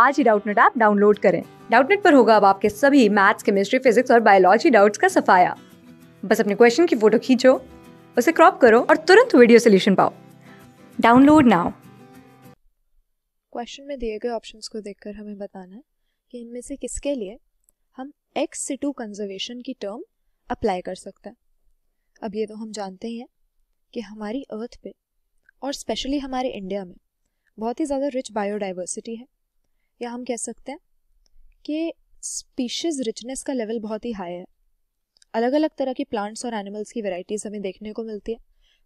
आज ही Doubtnet app download करें डाउटनेट पर होगा अब आपके सभी मैथ्स केमिस्ट्री फिजिक्स और बायोलॉजी डाउट्स का सफाया बस अपने क्वेश्चन की फोटो खींचो उसे क्रॉप करो और तुरंत वीडियो सोल्यूशन पाओ डाउनलोड नाउ क्वेश्चन में दिए गए ऑप्शंस को देखकर हमें बताना है कि इनमें से किसके लिए हम एक्स सिटू कंजर्वेशन की टर्म अप्लाई कर सकते हैं अब ये तो हम जानते ही हैं कि हमारी अर्थ पे और स्पेशली हमारे इंडिया में बहुत ही ज़्यादा रिच बायोडाइवर्सिटी है या हम कह सकते हैं कि स्पीशीज़ रिचनेस का लेवल बहुत ही हाई है अलग अलग तरह की प्लांट्स और एनिमल्स की वेराइटीज़ हमें देखने को मिलती है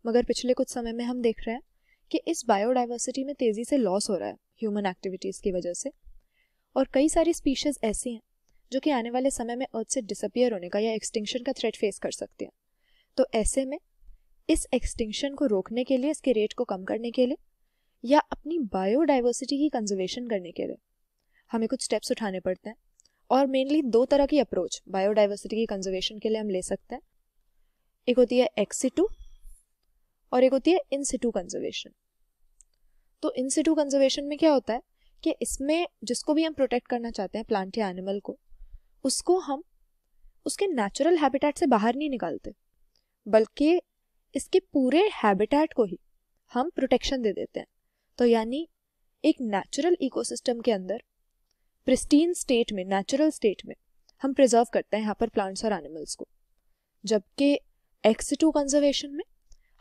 मगर पिछले कुछ समय में हम देख रहे हैं कि इस बायोडाइवर्सिटी में तेज़ी से लॉस हो रहा है ह्यूमन एक्टिविटीज़ की वजह से और कई सारी स्पीशीज़ ऐसी हैं जो कि आने वाले समय में अर्थ से डिसअपियर होने का या एक्सटिंक्शन का थ्रेट फेस कर सकती हैं तो ऐसे में इस एक्सटिंक्शन को रोकने के लिए इसके रेट को कम करने के लिए या अपनी बायोडाइवर्सिटी की कंजर्वेशन करने के लिए हमें कुछ स्टेप्स उठाने पड़ते हैं और मेनली दो तरह की अप्रोच बायोडाइवर्सिटी की कंजर्वेशन के लिए हम ले सकते हैं एक होती है एक्सीटू और एक होती है इन कंजर्वेशन तो इनसीटू कंजर्वेशन में क्या होता है कि इसमें जिसको भी हम प्रोटेक्ट करना चाहते हैं प्लांट या एनिमल को उसको हम उसके नेचुरल हैबिटेट से बाहर नहीं निकालते बल्कि इसके पूरे हैबिटेट को ही हम प्रोटेक्शन दे देते हैं तो यानी एक नेचुरल इकोसिस्टम के अंदर प्रिस्टीन स्टेट में नेचुरल स्टेट में हम प्रिजर्व करते हैं यहाँ पर प्लांट्स और एनिमल्स को जबकि टू कंजर्वेशन में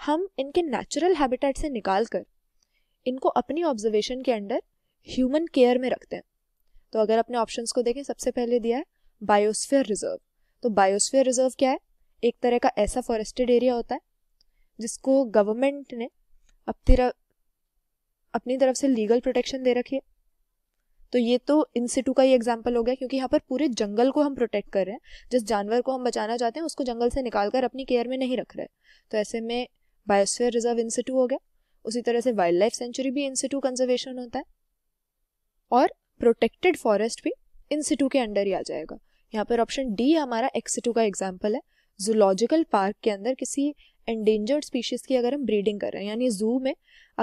हम इनके नेचुरल हैबिटेट से निकाल कर इनको अपनी ऑब्जर्वेशन के अंडर ह्यूमन केयर में रखते हैं तो अगर अपने ऑप्शंस को देखें सबसे पहले दिया है बायोस्फीयर रिजर्व तो बायोस्फीयर रिजर्व क्या है एक तरह का ऐसा फॉरेस्टेड एरिया होता है जिसको गवर्नमेंट ने अपनी तरफ से लीगल प्रोटेक्शन दे रखी है तो ये तो इंसिटू का ही एग्जाम्पल हो गया क्योंकि यहाँ पर पूरे जंगल को हम प्रोटेक्ट कर रहे हैं जिस जानवर को हम बचाना चाहते हैं उसको जंगल से निकाल कर अपनी केयर में नहीं रख रहे तो ऐसे में बायोस्फेयर रिजर्व सिटू हो गया उसी तरह से वाइल्ड लाइफ सेंचुरी भी इंसिटू कंजर्वेशन होता है और प्रोटेक्टेड फॉरेस्ट भी इंसिटू के अंडर ही आ जाएगा यहाँ पर ऑप्शन डी हमारा एक्सिटू का एग्जाम्पल है जूलॉजिकल पार्क के अंदर किसी एंडेंजर्ड स्पीशीज़ की अगर हम ब्रीडिंग कर रहे हैं यानी जू में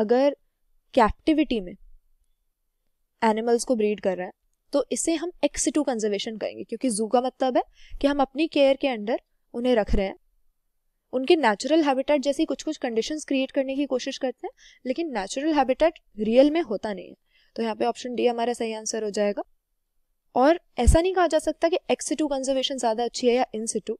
अगर कैप्टिविटी में एनिमल्स को ब्रीड कर रहे हैं तो इसे हम एक्सिटू कंजर्वेशन कहेंगे क्योंकि जू का मतलब है कि हम अपनी केयर के अंडर उन्हें रख रहे हैं उनके नेचुरल हैबिटेट जैसी कुछ कुछ कंडीशंस क्रिएट करने की कोशिश करते हैं लेकिन नेचुरल हैबिटेट रियल में होता नहीं है तो यहाँ पे ऑप्शन डी हमारा सही आंसर हो जाएगा और ऐसा नहीं कहा जा सकता कि एक्सिटू कंजर्वेशन ज़्यादा अच्छी है या इन सिटू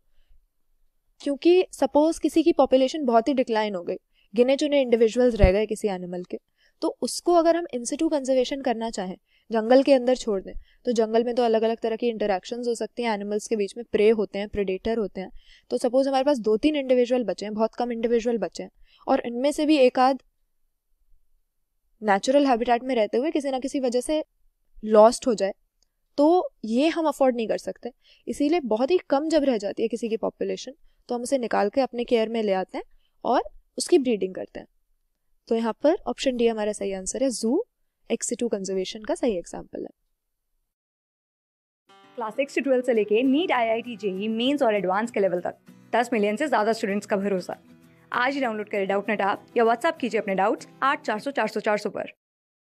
क्योंकि सपोज किसी की पॉपुलेशन बहुत ही डिक्लाइन हो गई गिने चुने इंडिविजुअल्स रह गए किसी एनिमल के तो उसको अगर हम इंसिटू कंजर्वेशन करना चाहें जंगल के अंदर छोड़ दें तो जंगल में तो अलग अलग तरह की इंटरेक्शंस हो सकती हैं एनिमल्स के बीच में प्रे होते हैं प्रेडेटर होते हैं तो सपोज़ हमारे पास दो तीन इंडिविजुअल बचे हैं बहुत कम इंडिविजुअल बचे हैं और इनमें से भी एक आध नेचुरल हैबिटेट में रहते हुए किसी ना किसी वजह से लॉस्ट हो जाए तो ये हम अफोर्ड नहीं कर सकते इसीलिए बहुत ही कम जब रह जाती है किसी की पॉपुलेशन तो हम उसे निकाल के अपने केयर में ले आते हैं और उसकी ब्रीडिंग करते हैं तो यहाँ पर ऑप्शन डी हमारा सही आंसर है जू टू कंजर्वेशन का सही एग्जाम्पल है क्लास सिक्स से ट्वेल्थ से लेके NEET I I T JEE mains और एडवांस के लेवल तक दस मिलियन से ज़्यादा स्टूडेंट्स का भरोसा आज ही डाउनलोड करें डाउट नेट आप या व्हाट्सअप कीजिए अपने डाउट्स आठ चार सौ चार सौ चार सौ पर